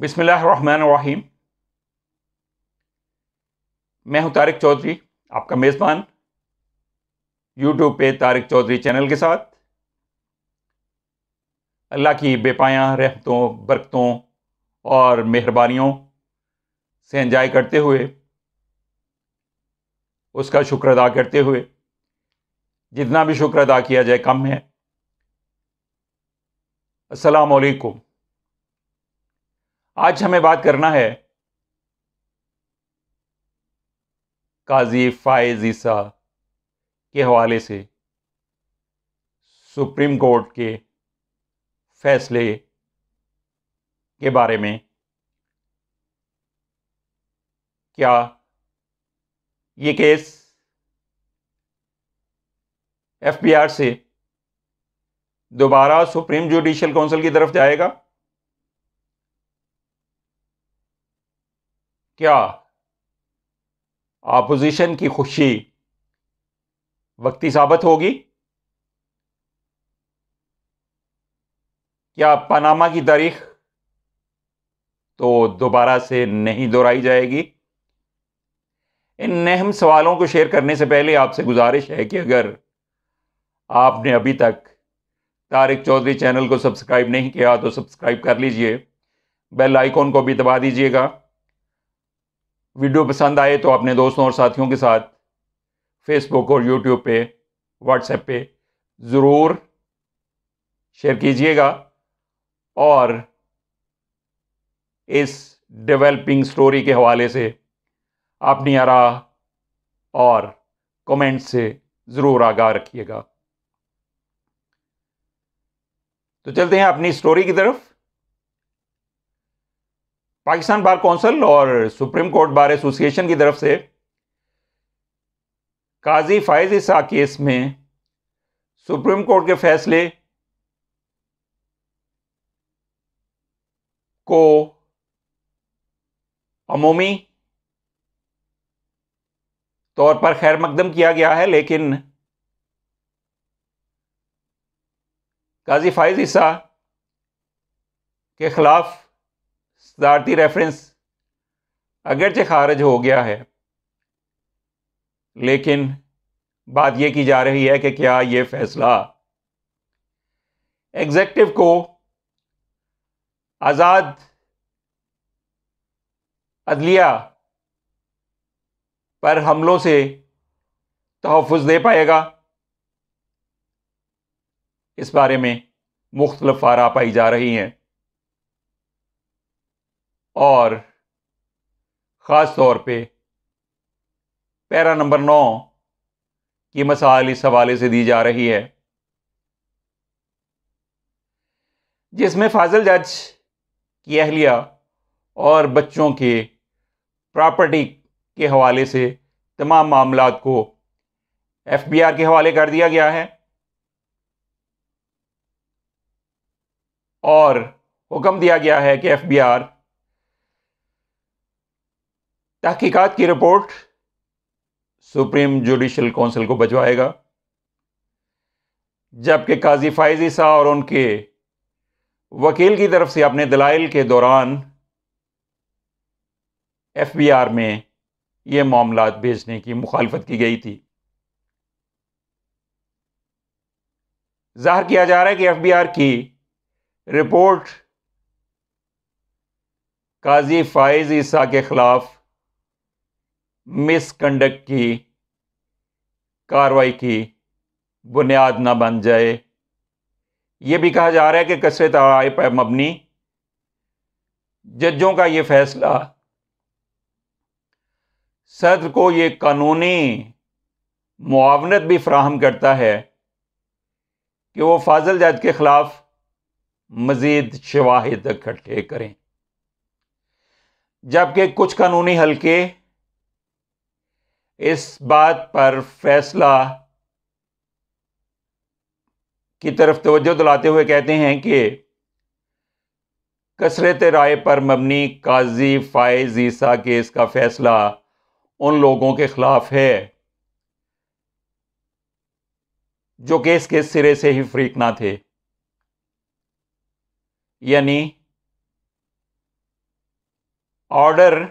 बिसमीम मैं हूं तारिक चौधरी आपका मेज़बान यूट्यूब पे तारिक चौधरी चैनल के साथ अल्लाह की बेपाया रहमतों बरकतों और मेहरबानियों से इंजॉय करते हुए उसका शुक्र अदा करते हुए जितना भी शुक्र अदा किया जाए कम है असलकुम आज हमें बात करना है काजी फायज ईसा के हवाले से सुप्रीम कोर्ट के फैसले के बारे में क्या ये केस एफ से दोबारा सुप्रीम जुडिशल काउंसिल की तरफ जाएगा क्या आपोजिशन की खुशी वक्ती साबित होगी क्या पनामा की तारीख तो दोबारा से नहीं दोहराई जाएगी इन नहम सवालों को शेयर करने से पहले आपसे गुजारिश है कि अगर आपने अभी तक तारिक चौधरी चैनल को सब्सक्राइब नहीं किया तो सब्सक्राइब कर लीजिए बेल आइकॉन को भी दबा दीजिएगा वीडियो पसंद आए तो अपने दोस्तों और साथियों के साथ फेसबुक और यूट्यूब पे व्हाट्सएप पे ज़रूर शेयर कीजिएगा और इस डेवलपिंग स्टोरी के हवाले से अपनी आरा और कमेंट से ज़रूर आगाह रखिएगा तो चलते हैं अपनी स्टोरी की तरफ पाकिस्तान बार कौंसिल और सुप्रीम कोर्ट बार एसोसिएशन की तरफ से काजी फायज ईसा केस में सुप्रीम कोर्ट के फैसले को अमूमी तौर पर खैर मकदम किया गया है लेकिन काजी फायज ईसा के ख़िलाफ़ सदारती रेफरेंस अगरचे खारिज हो गया है लेकिन बात यह की जा रही है कि क्या ये फैसला एग्जेक्टिव को आज़ाद अदलिया पर हमलों से तहफ़ दे पाएगा इस बारे में मुख्तलफ आरा पाई जा रही हैं और ख़ास तौर पे पैरा नंबर नौ की मसाल इस हवाले से दी जा रही है जिसमें फाजिल जज की अहलिया और बच्चों के प्रॉपर्टी के हवाले से तमाम मामला को एफ बी आर के हवाले कर दिया गया है और हुक्म दिया गया है कि एफ बी आर तहकीकात की रिपोर्ट सुप्रीम जुडिशल काउंसिल को भजवाएगा जबकि काजी फायजी साह और उनके वकील की तरफ से अपने दलाइल के दौरान एफ बी आर में ये मामला भेजने की मुखालफत की गई थी जाहिर किया जा रहा है कि एफ बी आर की रिपोर्ट काजी फायज ईसा के ख़िलाफ़ मिसकंडक्ट की कार्रवाई की बुनियाद ना बन जाए ये भी कहा जा रहा है कि कसरत आए पर मबनी जजों का ये फैसला सदर को ये कानूनी मुआवनत भी फ्राहम करता है कि वो फाजल जज के ख़िलाफ़ मज़ीद शवाहद इकट्ठे करें जबकि कुछ कानूनी हलके इस बात पर फैसला की तरफ तोज्जो दिलाते हुए कहते हैं कि कसरत राय पर मबनी काजी फ़ायज़ ईसा केस का फ़ैसला उन लोगों के ख़िलाफ़ है जो केस के सिरे से ही फ्रीक ना थे यानी ऑर्डर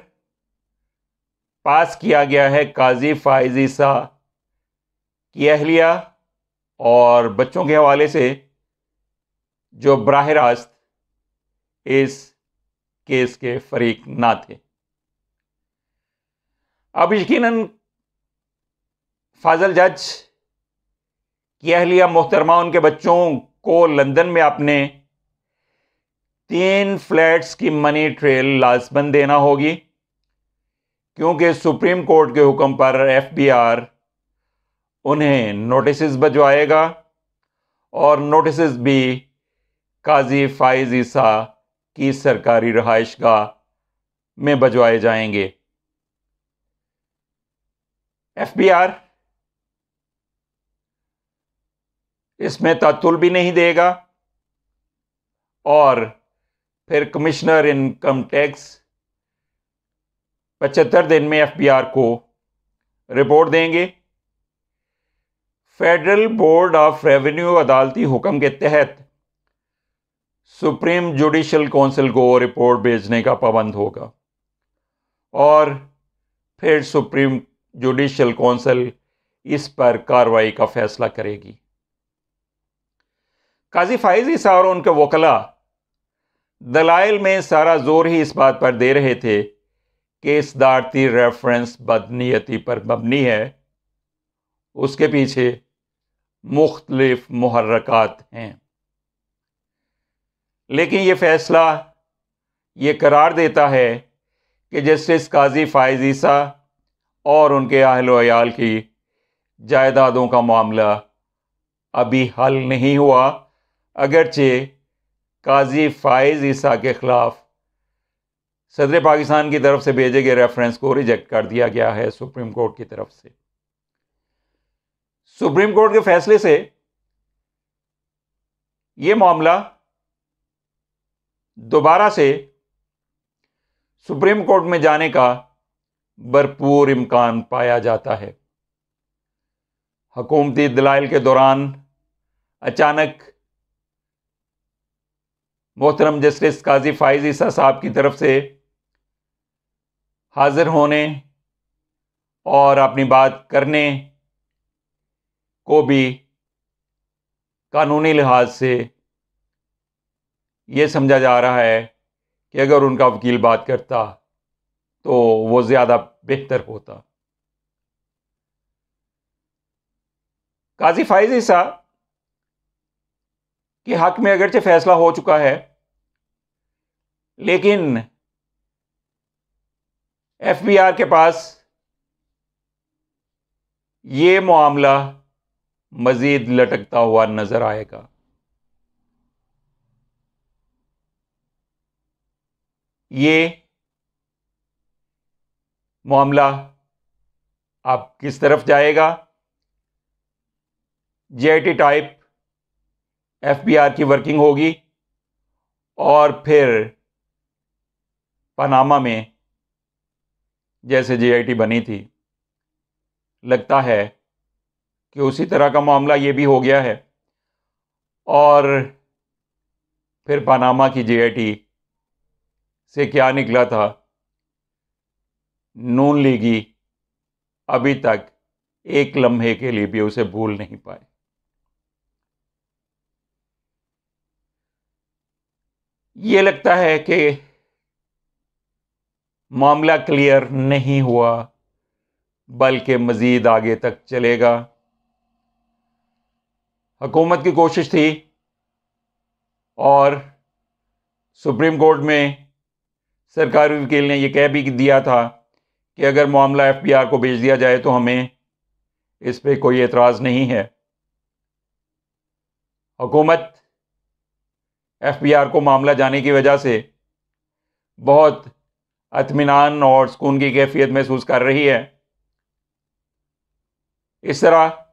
पास किया गया है काजी फायजी शाह की अहलिया और बच्चों के हवाले से जो बरह रास्त इस केस के फरीक ना थे अब यकीन फाजल जज की अहलिया मोहतरमा उनके बच्चों को लंदन में अपने तीन फ्लैट्स की मनी ट्रेल लाजमन देना होगी क्योंकि सुप्रीम कोर्ट के हुक्म पर एफबीआर उन्हें नोटिस भजवाएगा और नोटिस भी काजी फाइज ईसा की सरकारी रहाइश गाह में भजवाए जाएंगे एफबीआर इसमें तातुल भी नहीं देगा और फिर कमिश्नर इनकम टैक्स पचहत्तर दिन में आर को रिपोर्ट देंगे फेडरल बोर्ड ऑफ रेवेन्यू अदालती हुक्म के तहत सुप्रीम जुडिशल काउंसिल को रिपोर्ट भेजने का पाबंद होगा और फिर सुप्रीम जुडिशल काउंसिल इस पर कार्रवाई का फैसला करेगी काजी फाइज साहब और उनके वकला दलाइल में सारा जोर ही इस बात पर दे रहे थे केसदारती रेफरेंस बदनीयती पर मबनी है उसके पीछे मुख्तलिफ महरक़ात हैं लेकिन ये फ़ैसला ये करार देता है कि जस्टिस काजी फ़ायज़ ईसा और उनके अहल वयाल की जायदादों का मामला अभी हल नहीं हुआ अगरचे काजी फ़ायज़ ईसा के ख़िलाफ़ सदर पाकिस्तान की तरफ से भेजे गए रेफरेंस को रिजेक्ट कर दिया गया है सुप्रीम कोर्ट की तरफ से सुप्रीम कोर्ट के फैसले से ये मामला दोबारा से सुप्रीम कोर्ट में जाने का भरपूर इम्कान पाया जाता है हकूमती दलाइल के दौरान अचानक मोहतरम जस्टिस काजी फाइज ईसा साहब की तरफ से हाज़िर होने और अपनी बात करने को भी कानूनी लिहाज से ये समझा जा रहा है कि अगर उनका वकील बात करता तो वो ज़्यादा बेहतर होता काजी फाइज ईसा के हक में अगरचे फैसला हो चुका है लेकिन एफ बी आर के पास ये मामला मजीद लटकता हुआ नजर आएगा ये मामला आप किस तरफ जाएगा J T type F B R की वर्किंग होगी और फिर पनामा में जैसे जीआईटी बनी थी लगता है कि उसी तरह का मामला ये भी हो गया है और फिर पानामा की जीआईटी से क्या निकला था नून लीगी अभी तक एक लम्हे के लिए भी उसे भूल नहीं पाए ये लगता है कि मामला क्लियर नहीं हुआ बल्कि मज़ीद आगे तक चलेगा हकूमत की कोशिश थी और सुप्रीम कोर्ट में सरकारी वकील ने यह कह भी दिया था कि अगर मामला एफबीआर को भेज दिया जाए तो हमें इस पर कोई एतराज़ नहीं है पी एफबीआर को मामला जाने की वजह से बहुत अतमान और सुकून की कैफियत महसूस कर रही है इस तरह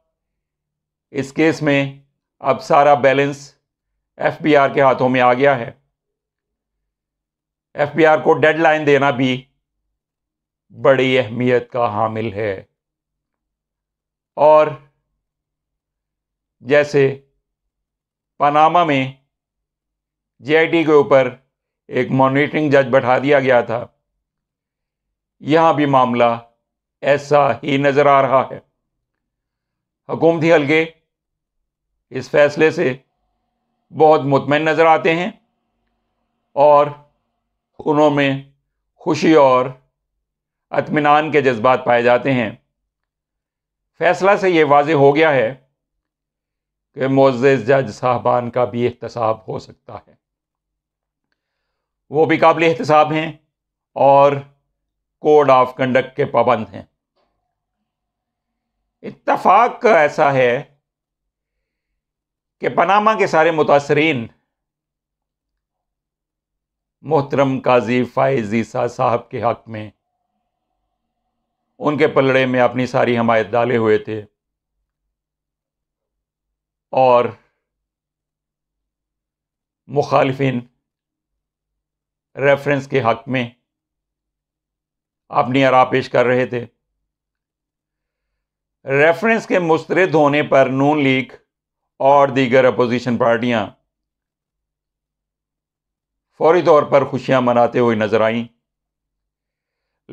इस केस में अब सारा बैलेंस एफ बी आर के हाथों में आ गया है एफ बी आर को डेडलाइन देना भी बड़ी अहमियत का हामिल है और जैसे पनामा में जेआईटी के ऊपर एक मॉनिटरिंग जज बैठा दिया गया था यहाँ भी मामला ऐसा ही नज़र आ रहा है हकूमती हल्के इस फैसले से बहुत मुतमिन नज़र आते हैं और उन्होंने खुशी और अतमान के जज्बात पाए जाते हैं फैसला से ये वाज हो गया है कि मोज़ जज साहबान का भी एहतसाब हो सकता है वो भी काबिल एहतसाब हैं और कोड ऑफ कंडक्ट के पाबंद हैं इतफाक का ऐसा है कि पनामा के सारे मुतासरीन मोहतरम काजी फायजीसा साहब के हक में उनके पलड़े में अपनी सारी हमायत डाले हुए थे और मुखालफिन रेफरेंस के हक में अपनी आरा पेश कर रहे थे रेफरेंस के मुस्तरद होने पर नून लीग और दीगर अपोजिशन पार्टियां फौरी तौर पर खुशियां मनाते हुए नजर आई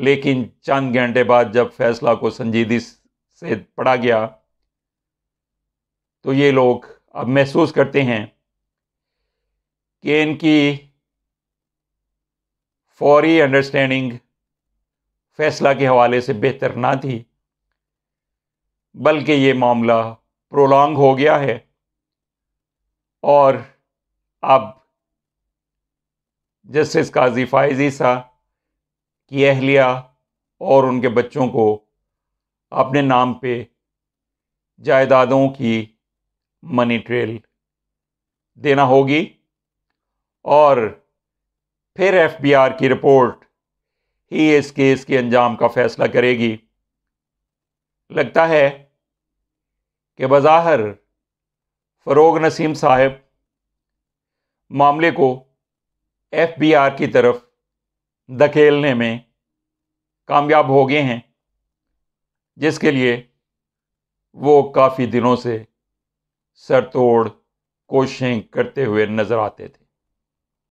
लेकिन चंद घंटे बाद जब फैसला को संजीदगी से पढ़ा गया तो ये लोग अब महसूस करते हैं कि इनकी फौरी अंडरस्टैंडिंग फैसला के हवाले से बेहतर ना थी बल्कि ये मामला प्रोलॉन्ग हो गया है और अब जस्टिस काजी फायजी साहब की अहलिया और उनके बच्चों को अपने नाम पे जायदादों की मनी ट्रेल देना होगी और फिर एफबीआर की रिपोर्ट ही इस केस के अंजाम का फैसला करेगी लगता है कि बज़ाहर फ़रोग नसीम साहब मामले को एफ बी आर की तरफ धकेलने में कामयाब हो गए हैं जिसके लिए वो काफ़ी दिनों से सर तोड़ कोशिशें करते हुए नज़र आते थे